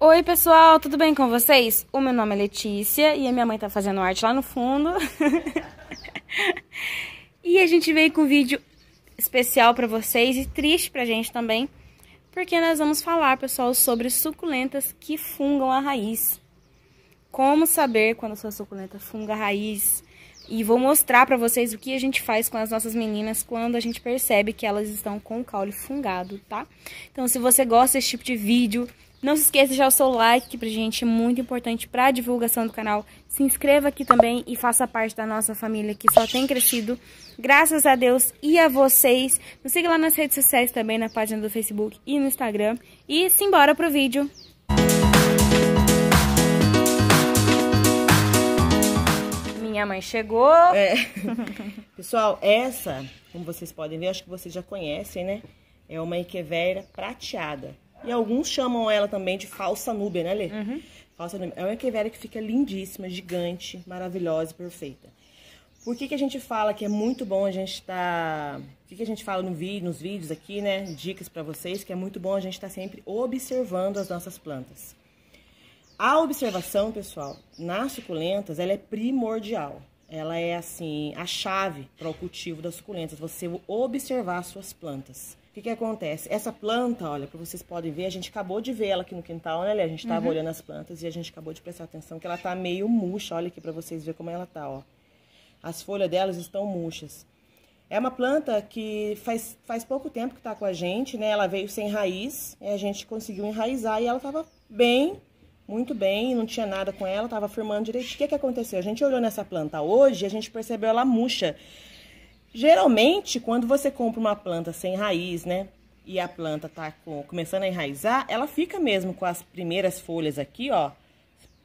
Oi, pessoal, tudo bem com vocês? O meu nome é Letícia e a minha mãe tá fazendo arte lá no fundo. e a gente veio com um vídeo especial para vocês e triste pra gente também, porque nós vamos falar, pessoal, sobre suculentas que fungam a raiz. Como saber quando sua suculenta funga a raiz? E vou mostrar pra vocês o que a gente faz com as nossas meninas quando a gente percebe que elas estão com o caule fungado, tá? Então, se você gosta desse tipo de vídeo, não se esqueça de deixar o seu like, que pra gente é muito importante pra divulgação do canal. Se inscreva aqui também e faça parte da nossa família, que só tem crescido, graças a Deus e a vocês. Nos siga lá nas redes sociais também, na página do Facebook e no Instagram. E simbora pro vídeo! Minha mãe chegou. É. Pessoal, essa, como vocês podem ver, acho que vocês já conhecem, né? É uma Equevera prateada. E alguns chamam ela também de falsa nube né, Lê? Uhum. Falsa nube É uma Equevera que fica lindíssima, gigante, maravilhosa e perfeita. Por que, que a gente fala que é muito bom a gente estar... Tá... que, que a gente fala no vídeo, nos vídeos aqui, né? Dicas para vocês, que é muito bom a gente estar tá sempre observando as nossas plantas. A observação, pessoal, nas suculentas, ela é primordial. Ela é, assim, a chave para o cultivo das suculentas, você observar suas plantas. O que, que acontece? Essa planta, olha, para vocês podem ver, a gente acabou de ver ela aqui no quintal, né, A gente estava uhum. olhando as plantas e a gente acabou de prestar atenção que ela está meio murcha. Olha aqui para vocês ver como ela está. ó. As folhas delas estão murchas. É uma planta que faz, faz pouco tempo que está com a gente, né? Ela veio sem raiz, a gente conseguiu enraizar e ela estava bem muito bem, não tinha nada com ela, estava firmando direitinho. O que, que aconteceu? A gente olhou nessa planta hoje e a gente percebeu ela murcha. Geralmente, quando você compra uma planta sem raiz, né? E a planta tá com, começando a enraizar, ela fica mesmo com as primeiras folhas aqui, ó.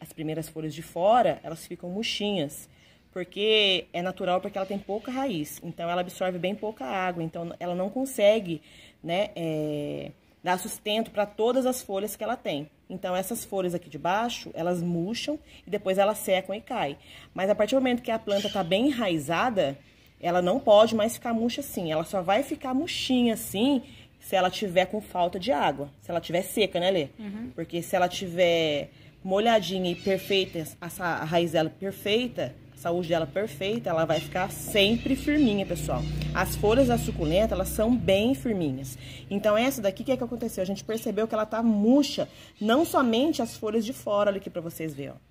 As primeiras folhas de fora, elas ficam murchinhas. Porque é natural, porque ela tem pouca raiz. Então, ela absorve bem pouca água. Então, ela não consegue, né? É dá sustento para todas as folhas que ela tem. Então, essas folhas aqui de baixo, elas murcham e depois elas secam e caem. Mas a partir do momento que a planta está bem enraizada, ela não pode mais ficar murcha assim. Ela só vai ficar murchinha assim se ela tiver com falta de água. Se ela tiver seca, né, Lê? Uhum. Porque se ela tiver molhadinha e perfeita, essa raiz dela perfeita, saúde dela perfeita, ela vai ficar sempre firminha, pessoal. As folhas da suculenta, elas são bem firminhas. Então, essa daqui, o que é que aconteceu? A gente percebeu que ela tá murcha, não somente as folhas de fora, olha aqui pra vocês verem, ó.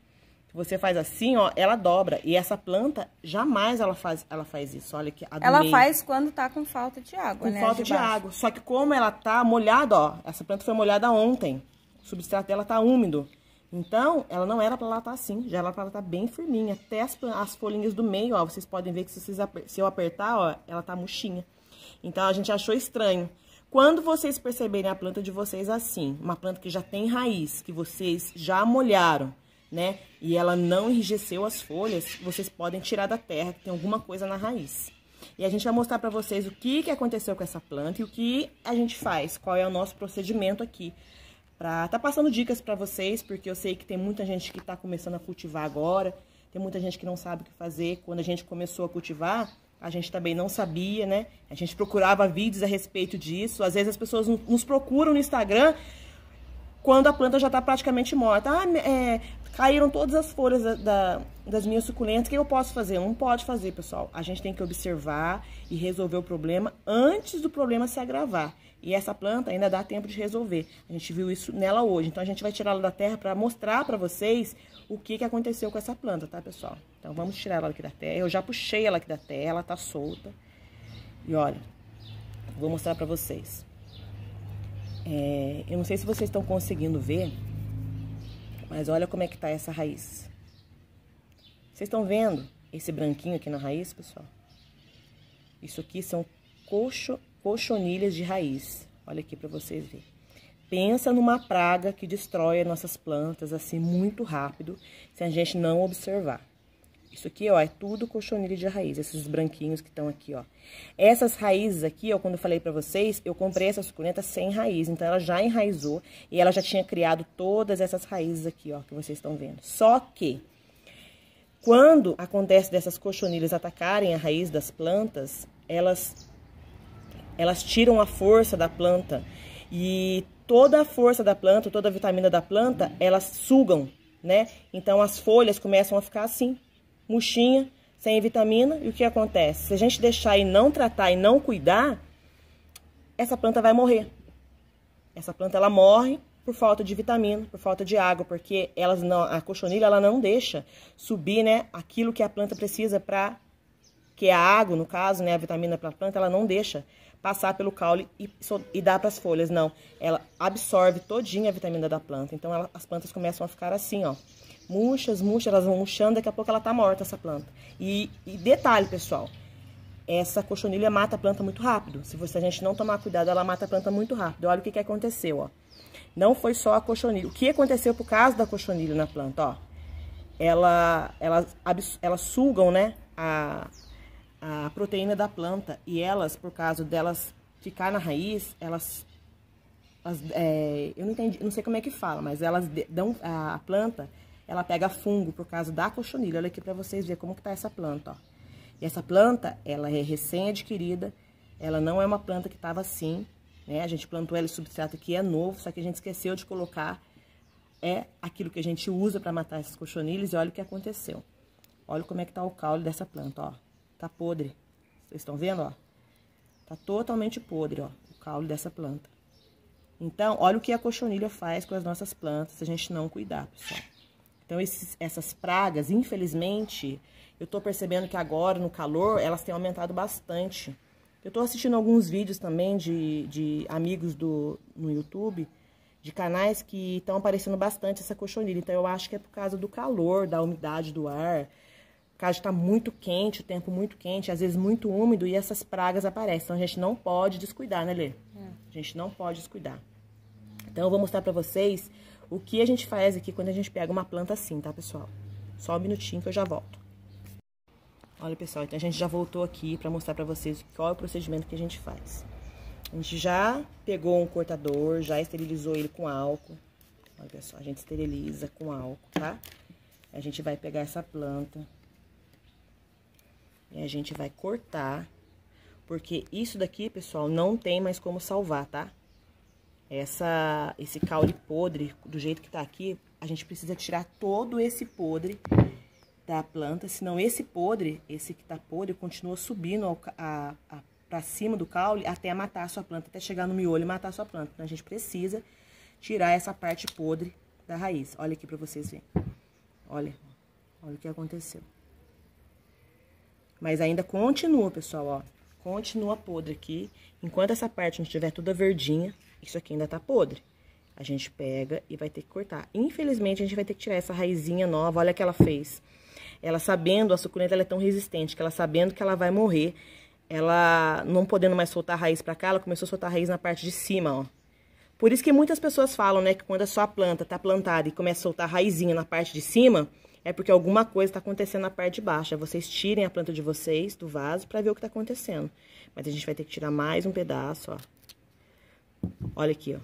Você faz assim, ó, ela dobra. E essa planta, jamais ela faz, ela faz isso. Olha que Ela meio. faz quando tá com falta de água, com né? Com falta de, de água. Só que como ela tá molhada, ó, essa planta foi molhada ontem. O substrato dela tá úmido. Então, ela não era para ela estar tá assim, já era para ela estar tá bem firminha. Até as, as, folhinhas do meio, ó, vocês podem ver que se, vocês, se eu apertar, ó, ela tá murchinha. Então, a gente achou estranho. Quando vocês perceberem a planta de vocês assim, uma planta que já tem raiz, que vocês já molharam, né? E ela não enrijeceu as folhas, vocês podem tirar da terra, que tem alguma coisa na raiz. E a gente vai mostrar para vocês o que, que aconteceu com essa planta e o que a gente faz, qual é o nosso procedimento aqui para tá passando dicas para vocês, porque eu sei que tem muita gente que está começando a cultivar agora, tem muita gente que não sabe o que fazer. Quando a gente começou a cultivar, a gente também não sabia, né? A gente procurava vídeos a respeito disso. Às vezes as pessoas nos procuram no Instagram quando a planta já está praticamente morta. Ah, é, Caíram todas as folhas da, da, das minhas suculentas. O que eu posso fazer? Não pode fazer, pessoal. A gente tem que observar e resolver o problema antes do problema se agravar. E essa planta ainda dá tempo de resolver. A gente viu isso nela hoje. Então, a gente vai tirá-la da terra para mostrar para vocês o que, que aconteceu com essa planta, tá, pessoal? Então, vamos tirar ela aqui da terra. Eu já puxei ela aqui da terra, ela tá solta. E olha, vou mostrar para vocês. É, eu não sei se vocês estão conseguindo ver, mas olha como é que tá essa raiz. Vocês estão vendo esse branquinho aqui na raiz, pessoal? Isso aqui são coxo, cochonilhas de raiz. Olha aqui para vocês verem. Pensa numa praga que destrói nossas plantas assim muito rápido, se a gente não observar. Isso aqui, ó, é tudo colchonilha de raiz, esses branquinhos que estão aqui, ó. Essas raízes aqui, ó, quando eu falei pra vocês, eu comprei essa suculenta sem raiz, então ela já enraizou e ela já tinha criado todas essas raízes aqui, ó, que vocês estão vendo. Só que, quando acontece dessas colchonilhas atacarem a raiz das plantas, elas, elas tiram a força da planta e toda a força da planta, toda a vitamina da planta, elas sugam, né? Então as folhas começam a ficar assim, murchinha, sem vitamina, e o que acontece? Se a gente deixar e não tratar e não cuidar, essa planta vai morrer. Essa planta ela morre por falta de vitamina, por falta de água, porque elas não, a cochonilha ela não deixa subir, né, aquilo que a planta precisa para que é a água, no caso, né, a vitamina para a planta, ela não deixa passar pelo caule e, e dar para as folhas, não. Ela absorve todinha a vitamina da planta. Então ela, as plantas começam a ficar assim, ó. Murchas, murchas, elas vão murchando, daqui a pouco ela tá morta, essa planta. E, e detalhe, pessoal, essa cochonilha mata a planta muito rápido. Se, você, se a gente não tomar cuidado, ela mata a planta muito rápido. Olha o que, que aconteceu, ó. Não foi só a cochonilha. O que aconteceu por causa da cochonilha na planta, ó? Ela, ela elas sugam, né, a, a proteína da planta e elas, por causa delas ficar na raiz, elas, é, eu não entendi, não sei como é que fala, mas elas dão a planta, ela pega fungo por causa da cochonilha. Olha aqui para vocês ver como que tá essa planta, ó. E essa planta, ela é recém-adquirida, ela não é uma planta que tava assim, né? A gente plantou ela em substrato que é novo, só que a gente esqueceu de colocar é aquilo que a gente usa para matar essas cochonilhas e olha o que aconteceu. Olha como é que tá o caule dessa planta, ó. Tá podre. Vocês estão vendo, ó? Tá totalmente podre, ó, o caule dessa planta. Então, olha o que a cochonilha faz com as nossas plantas se a gente não cuidar, pessoal. Então, esses, essas pragas, infelizmente, eu tô percebendo que agora, no calor, elas têm aumentado bastante. Eu tô assistindo alguns vídeos também de, de amigos do, no YouTube, de canais que estão aparecendo bastante essa cochonilha. Então, eu acho que é por causa do calor, da umidade do ar, caso está muito quente, o tempo muito quente, às vezes muito úmido, e essas pragas aparecem. Então, a gente não pode descuidar, né, Lê? É. A gente não pode descuidar. Então, eu vou mostrar para vocês o que a gente faz aqui quando a gente pega uma planta assim, tá, pessoal? Só um minutinho que eu já volto. Olha, pessoal, então a gente já voltou aqui para mostrar para vocês qual é o procedimento que a gente faz. A gente já pegou um cortador, já esterilizou ele com álcool. Olha, pessoal, a gente esteriliza com álcool, tá? A gente vai pegar essa planta, e a gente vai cortar, porque isso daqui, pessoal, não tem mais como salvar, tá? Essa, esse caule podre, do jeito que tá aqui, a gente precisa tirar todo esse podre da planta, senão esse podre, esse que tá podre, continua subindo ao, a, a, pra cima do caule até matar a sua planta, até chegar no miolo e matar a sua planta. Então, a gente precisa tirar essa parte podre da raiz. Olha aqui pra vocês verem. Olha, olha o que aconteceu. Mas ainda continua, pessoal, ó. Continua podre aqui. Enquanto essa parte não estiver toda verdinha, isso aqui ainda tá podre. A gente pega e vai ter que cortar. Infelizmente, a gente vai ter que tirar essa raizinha nova. Olha que ela fez. Ela sabendo, a suculenta ela é tão resistente, que ela sabendo que ela vai morrer, ela não podendo mais soltar a raiz pra cá, ela começou a soltar a raiz na parte de cima, ó. Por isso que muitas pessoas falam, né, que quando a sua planta tá plantada e começa a soltar a raizinha na parte de cima, é porque alguma coisa está acontecendo na parte de baixo. É vocês tirem a planta de vocês do vaso para ver o que está acontecendo. Mas a gente vai ter que tirar mais um pedaço, ó. Olha aqui, ó.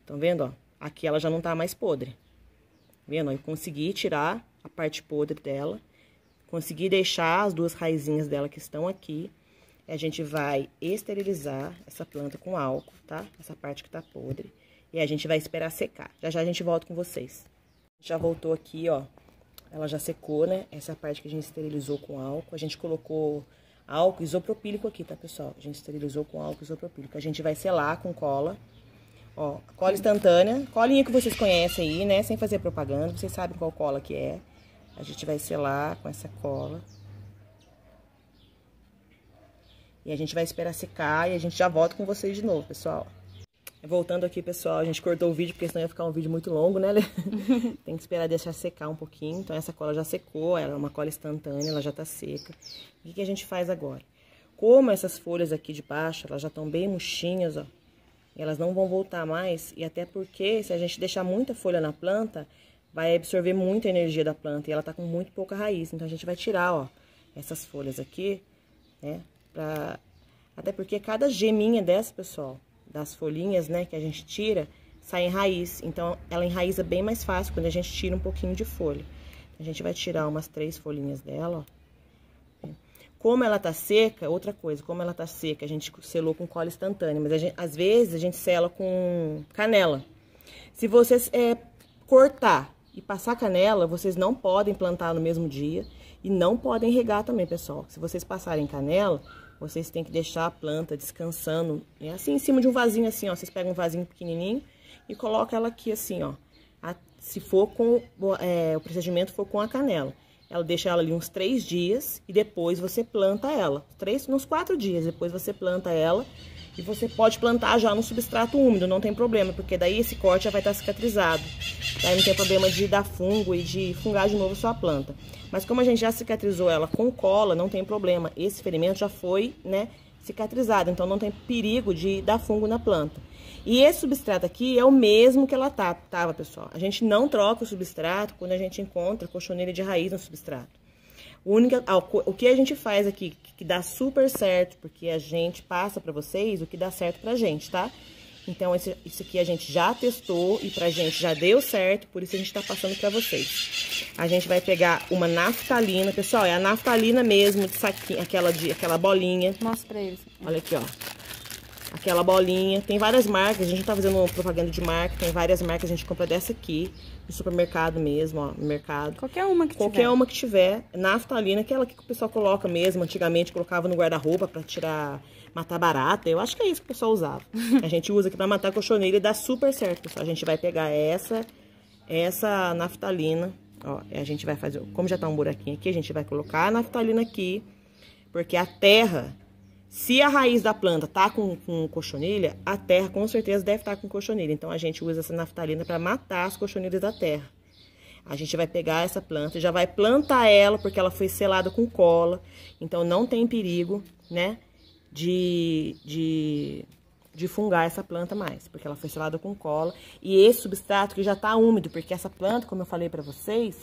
Estão vendo, ó? Aqui ela já não está mais podre. Tá vendo? Eu consegui tirar a parte podre dela. Consegui deixar as duas raizinhas dela que estão aqui. E a gente vai esterilizar essa planta com álcool, tá? Essa parte que tá podre. E a gente vai esperar secar. Já já a gente volta com vocês. Já voltou aqui, ó, ela já secou, né? Essa é a parte que a gente esterilizou com álcool. A gente colocou álcool isopropílico aqui, tá, pessoal? A gente esterilizou com álcool isopropílico. A gente vai selar com cola. Ó, cola instantânea. Colinha que vocês conhecem aí, né? Sem fazer propaganda, vocês sabem qual cola que é. A gente vai selar com essa cola. E a gente vai esperar secar e a gente já volta com vocês de novo, pessoal. Voltando aqui, pessoal, a gente cortou o vídeo porque senão ia ficar um vídeo muito longo, né, Lê? Tem que esperar deixar secar um pouquinho. Então, essa cola já secou, ela é uma cola instantânea, ela já tá seca. O que, que a gente faz agora? Como essas folhas aqui de baixo, elas já estão bem murchinhas, ó, elas não vão voltar mais, e até porque se a gente deixar muita folha na planta, vai absorver muita energia da planta, e ela tá com muito pouca raiz. Então, a gente vai tirar, ó, essas folhas aqui, né, pra... Até porque cada geminha dessa, pessoal, das folhinhas, né, que a gente tira, sai em raiz. Então, ela enraiza bem mais fácil quando a gente tira um pouquinho de folha. A gente vai tirar umas três folhinhas dela, ó. Como ela tá seca, outra coisa, como ela tá seca, a gente selou com cola instantânea, mas gente, às vezes a gente sela com canela. Se vocês é, cortar e passar canela, vocês não podem plantar no mesmo dia e não podem regar também, pessoal. Se vocês passarem canela, vocês têm que deixar a planta descansando. É assim, em cima de um vasinho assim, ó. Vocês pegam um vasinho pequenininho e colocam ela aqui assim, ó. A, se for com... É, o procedimento for com a canela. Ela deixa ela ali uns três dias e depois você planta ela. Três, uns quatro dias. Depois você planta ela e você pode plantar já no substrato úmido, não tem problema, porque daí esse corte já vai estar cicatrizado. Daí não tem problema de dar fungo e de fungar de novo sua planta. Mas como a gente já cicatrizou ela com cola, não tem problema. Esse ferimento já foi, né, cicatrizado, então não tem perigo de dar fungo na planta. E esse substrato aqui é o mesmo que ela tá, tava, pessoal. A gente não troca o substrato quando a gente encontra cochonilha de raiz no substrato única, o que a gente faz aqui que dá super certo, porque a gente passa para vocês o que dá certo pra gente, tá? Então, esse, isso aqui a gente já testou e pra gente já deu certo, por isso a gente tá passando pra vocês. A gente vai pegar uma naftalina, pessoal, é a naftalina mesmo, de saquinho, aquela, de, aquela bolinha. Mostra pra eles. Olha aqui, ó aquela bolinha. Tem várias marcas, a gente não tá fazendo propaganda de marca, tem várias marcas, a gente compra dessa aqui, no supermercado mesmo, ó, no mercado. Qualquer uma que Qualquer tiver. Qualquer uma que tiver. Naftalina, aquela que o pessoal coloca mesmo, antigamente colocava no guarda-roupa para tirar, matar barata, eu acho que é isso que o pessoal usava. a gente usa aqui para matar cochoneira e dá super certo, pessoal. A gente vai pegar essa, essa naftalina, ó, a gente vai fazer, como já tá um buraquinho aqui, a gente vai colocar a naftalina aqui, porque a terra se a raiz da planta tá com, com cochonilha, a terra com certeza deve estar tá com cochonilha. Então, a gente usa essa naftalina para matar as cochonilhas da terra. A gente vai pegar essa planta, já vai plantar ela, porque ela foi selada com cola. Então, não tem perigo, né, de, de, de fungar essa planta mais, porque ela foi selada com cola. E esse substrato que já está úmido, porque essa planta, como eu falei para vocês,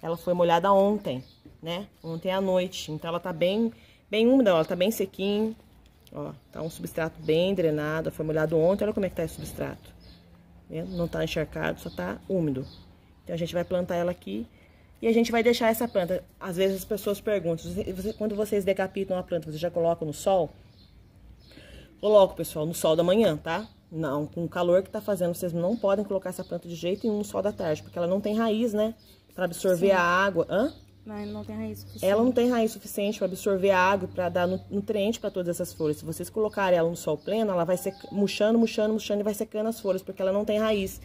ela foi molhada ontem, né? Ontem à noite. Então, ela está bem Bem úmida, ó, tá bem sequinho. Ó, tá um substrato bem drenado, foi molhado ontem, olha como é que tá esse substrato. Vendo? Não tá encharcado, só tá úmido. Então, a gente vai plantar ela aqui e a gente vai deixar essa planta. Às vezes as pessoas perguntam, quando vocês decapitam a planta, vocês já colocam no sol? Coloco, pessoal, no sol da manhã, tá? Não, com o calor que tá fazendo, vocês não podem colocar essa planta de jeito nenhum no sol da tarde, porque ela não tem raiz, né? Pra absorver Sim. a água. Hã? não tem raiz suficiente. Ela não tem raiz suficiente para absorver água, para dar nutriente para todas essas folhas. Se vocês colocarem ela no sol pleno, ela vai ser murchando, murchando, murchando e vai secando as folhas, porque ela não tem raiz.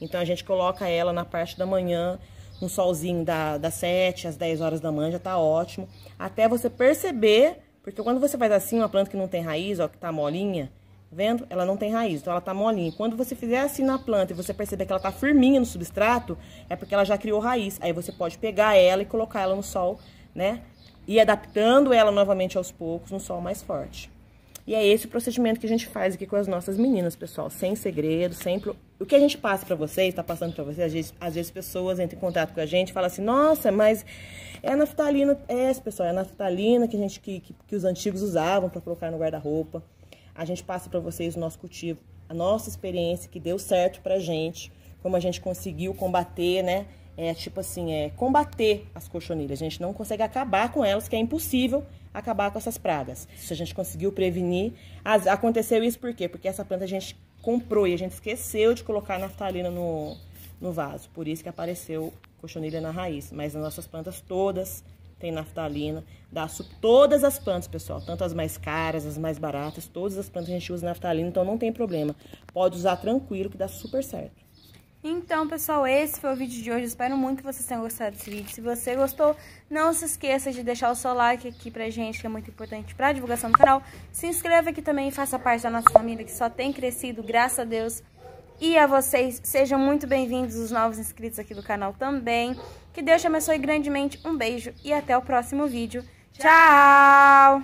Então a gente coloca ela na parte da manhã, um solzinho da, das 7 às 10 horas da manhã, já tá ótimo. Até você perceber, porque quando você faz assim, uma planta que não tem raiz, ó, que tá molinha, Vendo? Ela não tem raiz, então ela tá molinha. Quando você fizer assim na planta e você perceber que ela tá firminha no substrato, é porque ela já criou raiz. Aí você pode pegar ela e colocar ela no sol, né? E adaptando ela novamente aos poucos, no sol mais forte. E é esse o procedimento que a gente faz aqui com as nossas meninas, pessoal. Sem segredo, sempre O que a gente passa para vocês, tá passando para vocês, às vezes, às vezes pessoas entram em contato com a gente e falam assim, nossa, mas é a naftalina... É, pessoal, é a naftalina que, a gente, que, que, que os antigos usavam para colocar no guarda-roupa. A gente passa para vocês o nosso cultivo, a nossa experiência que deu certo para gente, como a gente conseguiu combater, né? É tipo assim, é combater as cochonilhas. A gente não consegue acabar com elas, que é impossível acabar com essas pragas. Se a gente conseguiu prevenir, as, aconteceu isso por quê? Porque essa planta a gente comprou e a gente esqueceu de colocar naftalina no, no vaso. Por isso que apareceu cochonilha na raiz. Mas as nossas plantas todas tem naftalina, dá todas as plantas, pessoal, tanto as mais caras, as mais baratas, todas as plantas a gente usa naftalina, então não tem problema. Pode usar tranquilo que dá super certo. Então, pessoal, esse foi o vídeo de hoje. Espero muito que vocês tenham gostado desse vídeo. Se você gostou, não se esqueça de deixar o seu like aqui pra gente, que é muito importante pra divulgação do canal. Se inscreva aqui também e faça parte da nossa família, que só tem crescido, graças a Deus. E a vocês, sejam muito bem-vindos os novos inscritos aqui do canal também. Que Deus te abençoe grandemente. Um beijo e até o próximo vídeo. Tchau!